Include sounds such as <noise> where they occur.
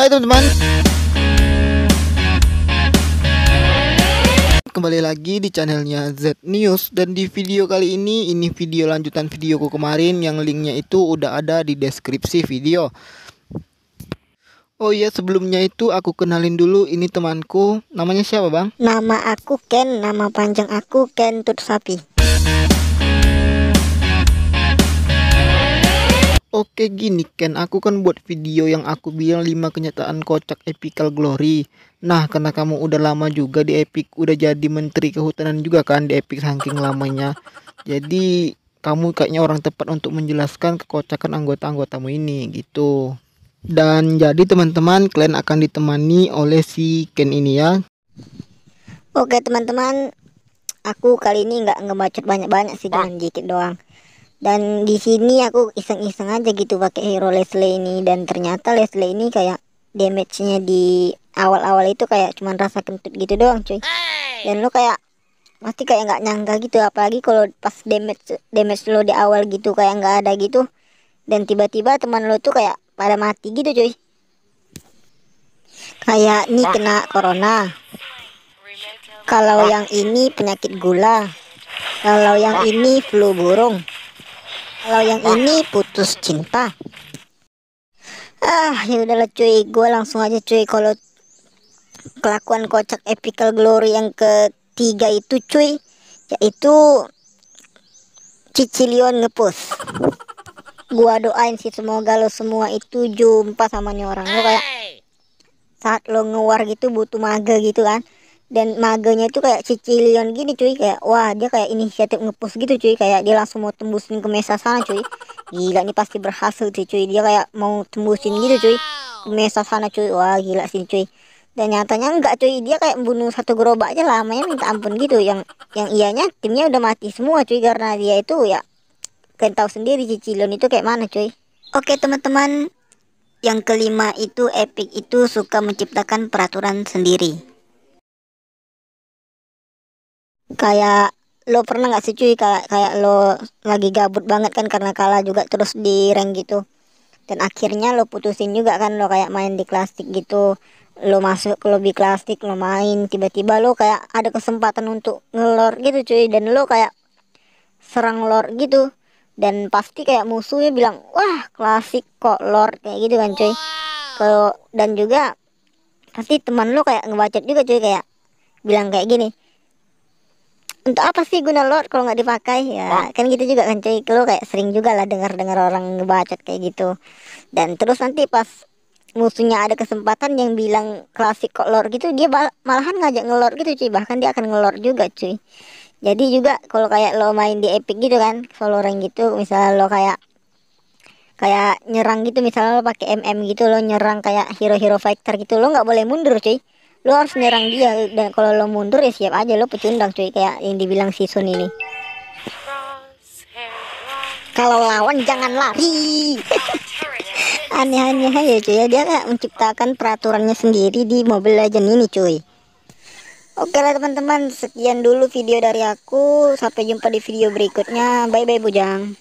Hai teman-teman Kembali lagi di channelnya Z News Dan di video kali ini Ini video lanjutan videoku kemarin Yang linknya itu udah ada di deskripsi video Oh iya sebelumnya itu aku kenalin dulu ini temanku Namanya siapa bang? Nama aku Ken Nama panjang aku Ken Tut Sapi Oke gini Ken, aku kan buat video yang aku bilang 5 kenyataan kocak Epical Glory. Nah, karena kamu udah lama juga di Epic, udah jadi menteri kehutanan juga kan di Epic saking lamanya. Jadi, kamu kayaknya orang tepat untuk menjelaskan kekocakan anggota-anggotamu ini gitu. Dan jadi teman-teman, kalian akan ditemani oleh si Ken ini ya. Oke teman-teman, aku kali ini nggak ngebacot banyak-banyak sih, cuma dikit doang dan di sini aku iseng-iseng aja gitu pakai hero Leslie ini dan ternyata Leslie ini kayak damage-nya di awal-awal itu kayak cuman rasa kentut gitu doang cuy dan lo kayak pasti kayak nggak nyangka gitu apalagi kalau pas damage damage lo di awal gitu kayak nggak ada gitu dan tiba-tiba teman lo tuh kayak pada mati gitu cuy kayak ini kena corona kalau yang ini penyakit gula kalau yang ini flu burung kalau yang ah. ini putus cinta. Ah, ya udahlah cuy, gue langsung aja cuy kalau kelakuan kocak epical glory yang ketiga itu cuy, yaitu Cicilion ngepus. Gua doain sih semoga lo semua itu jumpa sama nyorang orang. Lo kayak saat lo ngewar gitu butuh mage gitu kan dan maganya itu kayak cicilion gini cuy kayak wah dia kayak inisiatif ngepus gitu cuy kayak dia langsung mau tembusin ke mesa sana cuy gila nih pasti berhasil cuy cuy dia kayak mau tembusin gitu cuy ke mesa sana cuy wah gila sih cuy dan nyatanya enggak cuy dia kayak membunuh satu gerobak aja lamanya minta ampun gitu yang yang ianya timnya udah mati semua cuy karena dia itu ya kan tahu sendiri Cicilion itu kayak mana cuy oke teman-teman yang kelima itu Epic itu suka menciptakan peraturan sendiri. kayak lo pernah nggak sih cuy kayak kayak lo lagi gabut banget kan karena kalah juga terus di rank gitu dan akhirnya lo putusin juga kan lo kayak main di klasik gitu lo masuk ke lobby klasik lo main tiba-tiba lo kayak ada kesempatan untuk ngelor gitu cuy dan lo kayak serang lor gitu dan pasti kayak musuhnya bilang wah klasik kok lor kayak gitu kan cuy kalau dan juga pasti teman lo kayak ngebacot juga cuy kayak bilang kayak gini untuk apa sih guna Lord kalau nggak dipakai ya kan gitu juga kan cuy lo kayak sering juga lah dengar dengar orang ngebacot kayak gitu dan terus nanti pas musuhnya ada kesempatan yang bilang klasik kok lor gitu dia malahan ngajak ngelor gitu cuy bahkan dia akan ngelor juga cuy jadi juga kalau kayak lo main di epic gitu kan solo rank gitu misalnya lo kayak kayak nyerang gitu misalnya lo pakai mm gitu lo nyerang kayak hero hero fighter gitu lo nggak boleh mundur cuy lo harus nyerang dia dan kalau lo mundur ya siap aja lo pecundang cuy kayak yang dibilang si Sun ini kalau lawan jangan lari <laughs> aneh-aneh ya cuy ya dia nggak menciptakan peraturannya sendiri di Mobile Legend ini cuy Oke lah teman-teman sekian dulu video dari aku sampai jumpa di video berikutnya bye bye Bujang